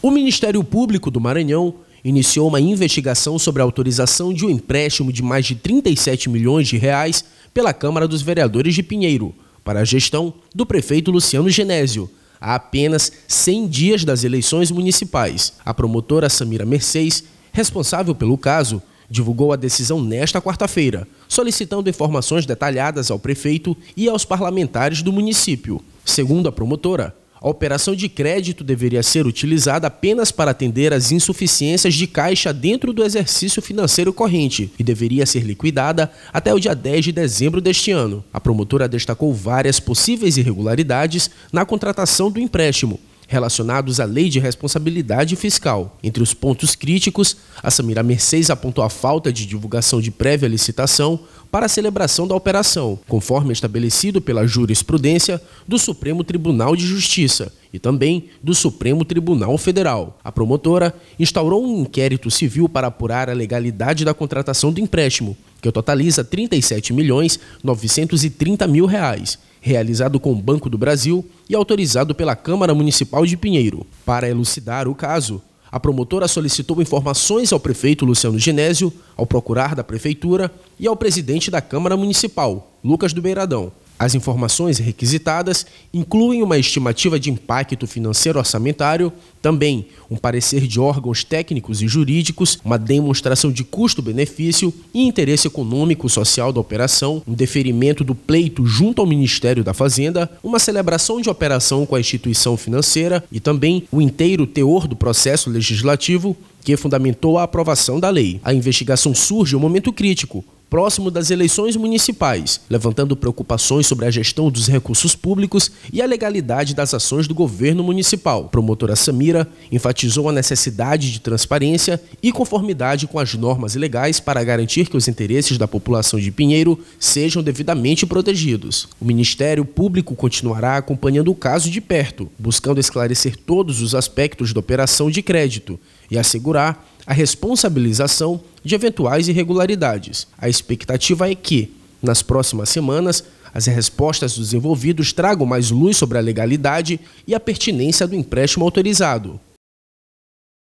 O Ministério Público do Maranhão iniciou uma investigação sobre a autorização de um empréstimo de mais de 37 milhões de reais pela Câmara dos Vereadores de Pinheiro para a gestão do prefeito Luciano Genésio, a apenas 100 dias das eleições municipais. A promotora Samira Mercedes, responsável pelo caso, divulgou a decisão nesta quarta-feira, solicitando informações detalhadas ao prefeito e aos parlamentares do município. Segundo a promotora, a operação de crédito deveria ser utilizada apenas para atender às insuficiências de caixa dentro do exercício financeiro corrente e deveria ser liquidada até o dia 10 de dezembro deste ano. A promotora destacou várias possíveis irregularidades na contratação do empréstimo, relacionados à lei de responsabilidade fiscal. Entre os pontos críticos, a Samira Mercedes apontou a falta de divulgação de prévia licitação para a celebração da operação, conforme estabelecido pela jurisprudência do Supremo Tribunal de Justiça e também do Supremo Tribunal Federal. A promotora instaurou um inquérito civil para apurar a legalidade da contratação do empréstimo, que totaliza 37 milhões 930 mil reais realizado com o Banco do Brasil e autorizado pela Câmara Municipal de Pinheiro. Para elucidar o caso, a promotora solicitou informações ao prefeito Luciano Genésio, ao procurar da prefeitura e ao presidente da Câmara Municipal, Lucas do Beiradão, as informações requisitadas incluem uma estimativa de impacto financeiro orçamentário, também um parecer de órgãos técnicos e jurídicos, uma demonstração de custo-benefício e interesse econômico-social da operação, um deferimento do pleito junto ao Ministério da Fazenda, uma celebração de operação com a instituição financeira e também o inteiro teor do processo legislativo que fundamentou a aprovação da lei. A investigação surge em um momento crítico próximo das eleições municipais, levantando preocupações sobre a gestão dos recursos públicos e a legalidade das ações do governo municipal. promotora Samira enfatizou a necessidade de transparência e conformidade com as normas legais para garantir que os interesses da população de Pinheiro sejam devidamente protegidos. O Ministério Público continuará acompanhando o caso de perto, buscando esclarecer todos os aspectos da operação de crédito e assegurar a responsabilização de eventuais irregularidades. A expectativa é que, nas próximas semanas, as respostas dos envolvidos tragam mais luz sobre a legalidade e a pertinência do empréstimo autorizado.